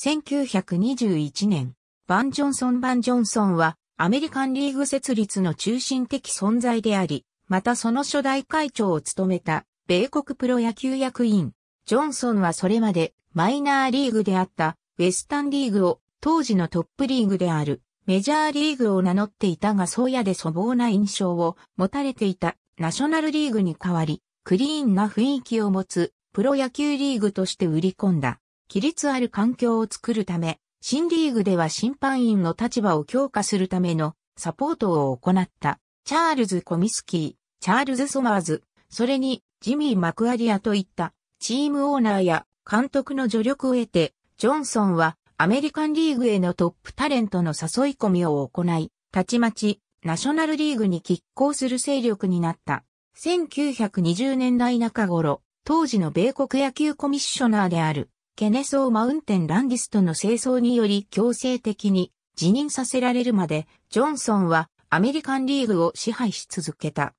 1921年、バン・ジョンソン・バン・ジョンソンは、アメリカンリーグ設立の中心的存在であり、またその初代会長を務めた、米国プロ野球役員。ジョンソンはそれまで、マイナーリーグであった、ウェスタンリーグを、当時のトップリーグである、メジャーリーグを名乗っていたが、そうやで粗暴な印象を持たれていた、ナショナルリーグに代わり、クリーンな雰囲気を持つ、プロ野球リーグとして売り込んだ。規律ある環境を作るため、新リーグでは審判員の立場を強化するためのサポートを行った、チャールズ・コミスキー、チャールズ・ソマーズ、それにジミー・マクアリアといったチームオーナーや監督の助力を得て、ジョンソンはアメリカンリーグへのトップタレントの誘い込みを行い、たちまちナショナルリーグに拮抗する勢力になった。1920年代中頃、当時の米国野球コミッショナーであるケネソー・マウンテン・ランディスとの清掃により強制的に辞任させられるまで、ジョンソンはアメリカンリーグを支配し続けた。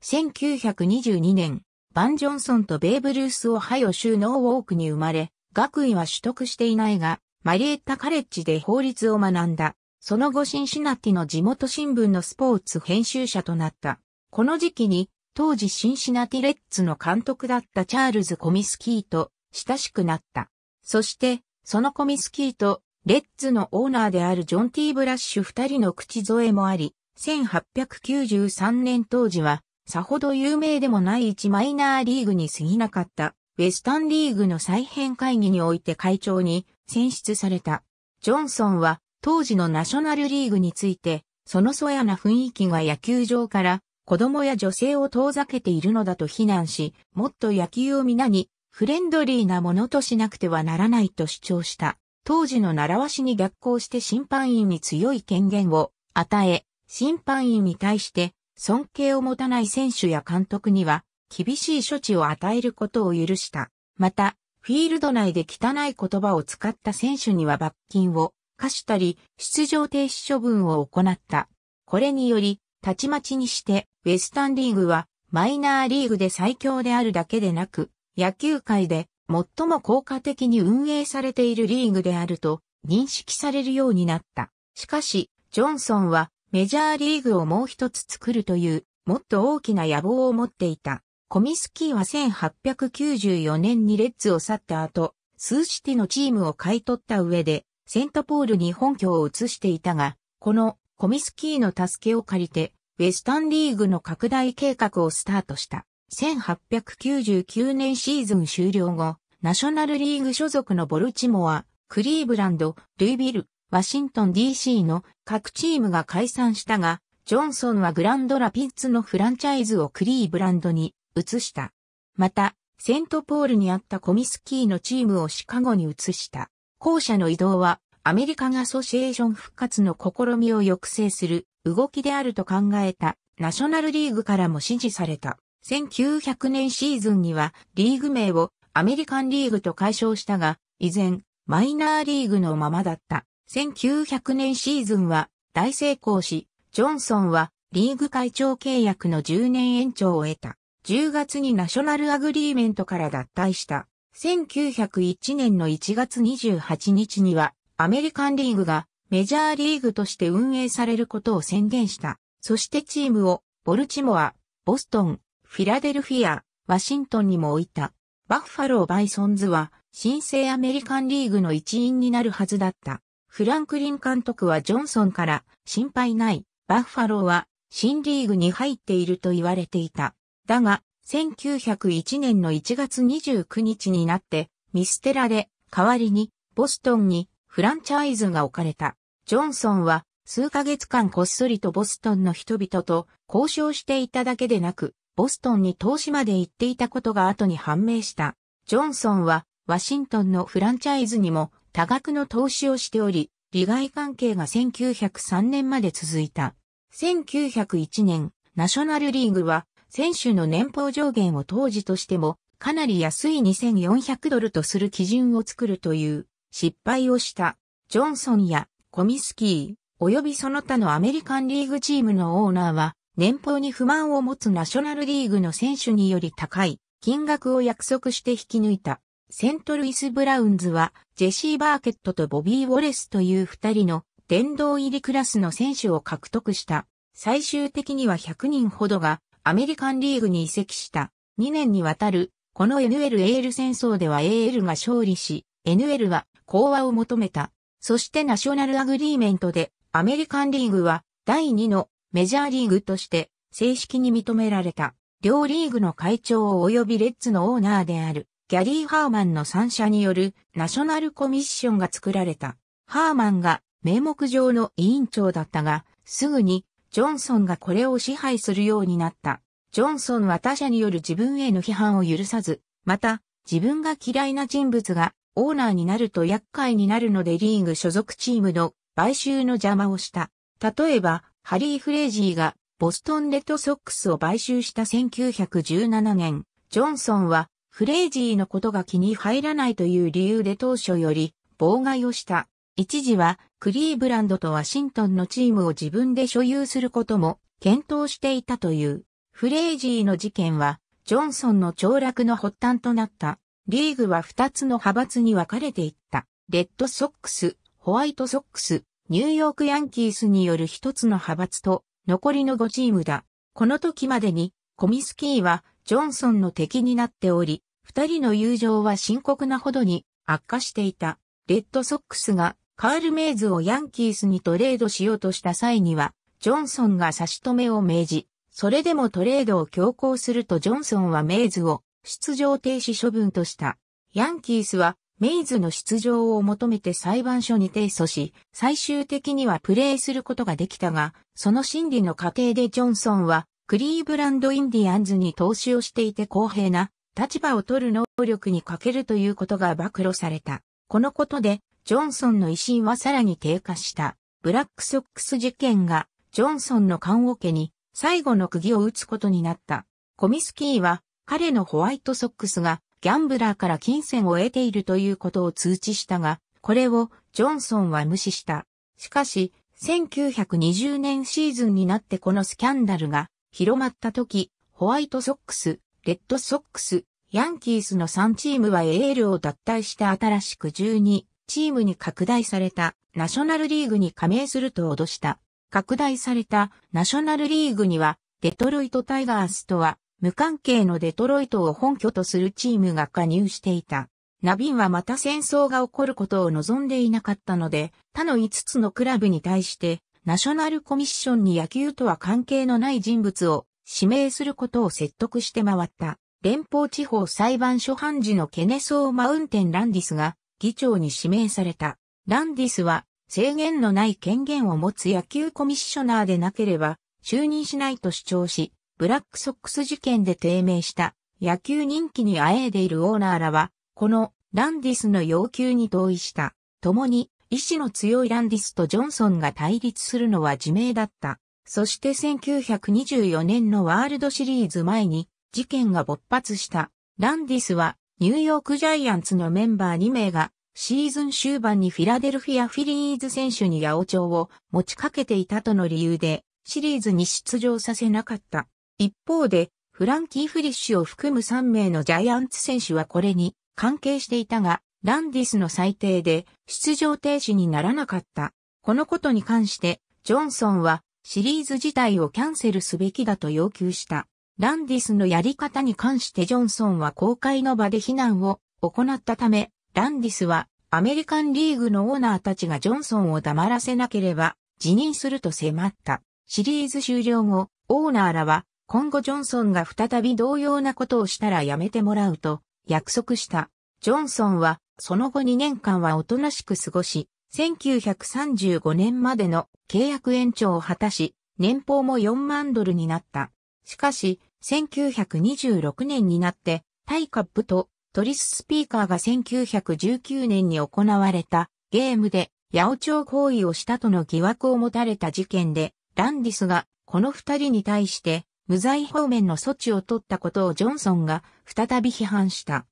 1922年、バン・ジョンソンとベーブ・ルース・オハイオ州ノーウォークに生まれ、学位は取得していないが、マリエッタ・カレッジで法律を学んだ。その後シンシナティの地元新聞のスポーツ編集者となった。この時期に、当時シンシナティレッツの監督だったチャールズ・コミスキーと親しくなった。そして、そのコミスキーと、レッズのオーナーであるジョン・ティー・ブラッシュ二人の口添えもあり、1893年当時は、さほど有名でもない一マイナーリーグに過ぎなかった、ウェスタンリーグの再編会議において会長に選出された。ジョンソンは、当時のナショナルリーグについて、そのそやな雰囲気が野球場から、子供や女性を遠ざけているのだと非難し、もっと野球を皆にフレンドリーなものとしなくてはならないと主張した。当時の習わしに逆行して審判員に強い権限を与え、審判員に対して尊敬を持たない選手や監督には厳しい処置を与えることを許した。また、フィールド内で汚い言葉を使った選手には罰金を課したり、出場停止処分を行った。これにより、たちまちにして、ウェスタンリーグは、マイナーリーグで最強であるだけでなく、野球界で最も効果的に運営されているリーグであると認識されるようになった。しかし、ジョンソンはメジャーリーグをもう一つ作るというもっと大きな野望を持っていた。コミスキーは1894年にレッズを去った後、スーシティのチームを買い取った上で、セントポールに本拠を移していたが、このコミスキーの助けを借りて、ウェスタンリーグの拡大計画をスタートした。1899年シーズン終了後、ナショナルリーグ所属のボルチモア、クリーブランド、ルイビル、ワシントン DC の各チームが解散したが、ジョンソンはグランドラピッツのフランチャイズをクリーブランドに移した。また、セントポールにあったコミスキーのチームをシカゴに移した。後者の移動は、アメリカがソシエーション復活の試みを抑制する動きであると考えたナショナルリーグからも支持された。1900年シーズンにはリーグ名をアメリカンリーグと解消したが、依然、マイナーリーグのままだった。1900年シーズンは大成功し、ジョンソンはリーグ会長契約の10年延長を得た。10月にナショナルアグリーメントから脱退した。1901年の1月28日にはアメリカンリーグがメジャーリーグとして運営されることを宣言した。そしてチームをボルチモア、ボストン、フィラデルフィア、ワシントンにも置いた。バッファロー・バイソンズは、新生アメリカンリーグの一員になるはずだった。フランクリン監督はジョンソンから、心配ない、バッファローは、新リーグに入っていると言われていた。だが、1901年の1月29日になって、見捨てられ、代わりに、ボストンに、フランチャイズが置かれた。ジョンソンは、数ヶ月間こっそりとボストンの人々と交渉していただけでなく、ボストンに投資まで行っていたことが後に判明した。ジョンソンは、ワシントンのフランチャイズにも多額の投資をしており、利害関係が1903年まで続いた。1901年、ナショナルリーグは、選手の年俸上限を当時としても、かなり安い2400ドルとする基準を作るという失敗をした。ジョンソンやコミスキー、及びその他のアメリカンリーグチームのオーナーは、年俸に不満を持つナショナルリーグの選手により高い金額を約束して引き抜いた。セントルイス・ブラウンズは、ジェシー・バーケットとボビー・ウォレスという二人の殿堂入りクラスの選手を獲得した。最終的には100人ほどがアメリカンリーグに移籍した。2年にわたる、この NLAL 戦争では AL が勝利し、NL は講和を求めた。そしてナショナルアグリーメントでアメリカンリーグは第2のメジャーリーグとして正式に認められた。両リーグの会長及びレッツのオーナーであるギャリー・ハーマンの3社によるナショナルコミッションが作られた。ハーマンが名目上の委員長だったが、すぐにジョンソンがこれを支配するようになった。ジョンソンは他者による自分への批判を許さず、また自分が嫌いな人物がオーナーになると厄介になるのでリーグ所属チームの買収の邪魔をした。例えば、ハリー・フレイジーがボストンレッドソックスを買収した1917年、ジョンソンはフレイジーのことが気に入らないという理由で当初より妨害をした。一時はクリーブランドとワシントンのチームを自分で所有することも検討していたという。フレイジーの事件はジョンソンの凋落の発端となった。リーグは2つの派閥に分かれていった。レッドソックス、ホワイトソックス、ニューヨークヤンキースによる一つの派閥と残りの5チームだ。この時までにコミスキーはジョンソンの敵になっており、二人の友情は深刻なほどに悪化していた。レッドソックスがカール・メイズをヤンキースにトレードしようとした際には、ジョンソンが差し止めを命じ、それでもトレードを強行するとジョンソンはメイズを出場停止処分とした。ヤンキースはメイズの出場を求めて裁判所に提訴し、最終的にはプレーすることができたが、その審理の過程でジョンソンは、クリーブランド・インディアンズに投資をしていて公平な立場を取る能力に欠けるということが暴露された。このことで、ジョンソンの威信はさらに低下した。ブラックソックス事件が、ジョンソンの缶桶に最後の釘を打つことになった。コミスキーは、彼のホワイトソックスがギャンブラーから金銭を得ているということを通知したが、これをジョンソンは無視した。しかし、1920年シーズンになってこのスキャンダルが広まった時、ホワイトソックス、レッドソックス、ヤンキースの3チームはエールを脱退して新しく12チームに拡大されたナショナルリーグに加盟すると脅した。拡大されたナショナルリーグにはデトロイトタイガースとは無関係のデトロイトを本拠とするチームが加入していた。ナビンはまた戦争が起こることを望んでいなかったので、他の5つのクラブに対して、ナショナルコミッションに野球とは関係のない人物を指名することを説得して回った。連邦地方裁判所判事のケネソー・マウンテン・ランディスが議長に指名された。ランディスは制限のない権限を持つ野球コミッショナーでなければ就任しないと主張し、ブラックソックス事件で低迷した野球人気にあえいでいるオーナーらは、このランディスの要求に同意した。共に、意志の強いランディスとジョンソンが対立するのは自明だった。そして1924年のワールドシリーズ前に事件が勃発した。ランディスはニューヨークジャイアンツのメンバー2名がシーズン終盤にフィラデルフィア・フィリーズ選手に八王朝を持ちかけていたとの理由でシリーズに出場させなかった。一方で、フランキー・フリッシュを含む3名のジャイアンツ選手はこれに関係していたが、ランディスの裁定で出場停止にならなかった。このことに関して、ジョンソンはシリーズ自体をキャンセルすべきだと要求した。ランディスのやり方に関してジョンソンは公開の場で非難を行ったため、ランディスはアメリカンリーグのオーナーたちがジョンソンを黙らせなければ辞任すると迫った。シリーズ終了後、オーナーらは今後ジョンソンが再び同様なことをしたらやめてもらうと約束した。ジョンソンはその後2年間はおとなしく過ごし、1935年までの契約延長を果たし、年俸も4万ドルになった。しかし、1926年になって、タイカップとトリススピーカーが1919年に行われたゲームで八王朝行為をしたとの疑惑を持たれた事件で、ランディスがこの二人に対して無罪方面の措置を取ったことをジョンソンが再び批判した。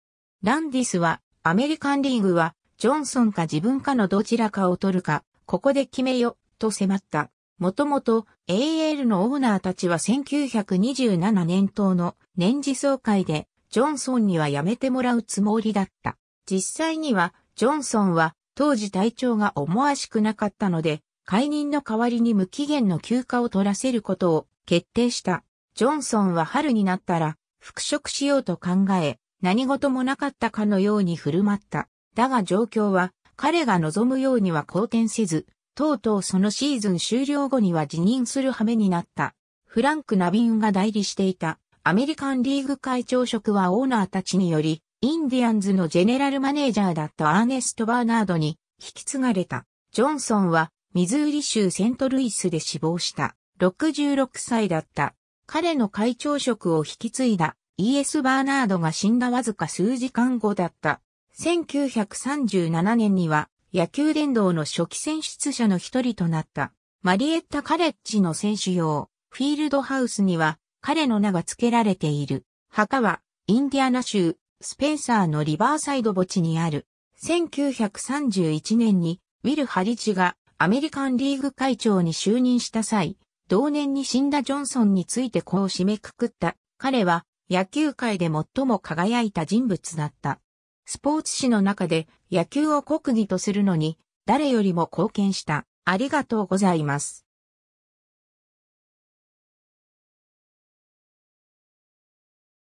ランディスは、アメリカンリーグは、ジョンソンか自分かのどちらかを取るか、ここで決めよ、と迫った。もともと AL のオーナーたちは1927年頭の年次総会でジョンソンには辞めてもらうつもりだった。実際にはジョンソンは当時体調が思わしくなかったので解任の代わりに無期限の休暇を取らせることを決定した。ジョンソンは春になったら、復職しようと考え、何事もなかったかのように振る舞った。だが状況は、彼が望むようには好転せず、とうとうそのシーズン終了後には辞任する羽目になった。フランク・ナビンが代理していたアメリカンリーグ会長職はオーナーたちにより、インディアンズのジェネラルマネージャーだったアーネスト・バーナードに引き継がれた。ジョンソンはミズーリ州セントルイスで死亡した。66歳だった。彼の会長職を引き継いだ E.S. バーナードが死んだわずか数時間後だった。1937年には野球殿堂の初期選出者の一人となった。マリエッタ・カレッジの選手用、フィールドハウスには彼の名が付けられている。墓はインディアナ州スペンサーのリバーサイド墓地にある。1931年にウィル・ハリチがアメリカンリーグ会長に就任した際、同年に死んだジョンソンについてこう締めくくった。彼は野球界で最も輝いた人物だった。スポーツ史の中で野球を国技とするのに誰よりも貢献した。ありがとうございます。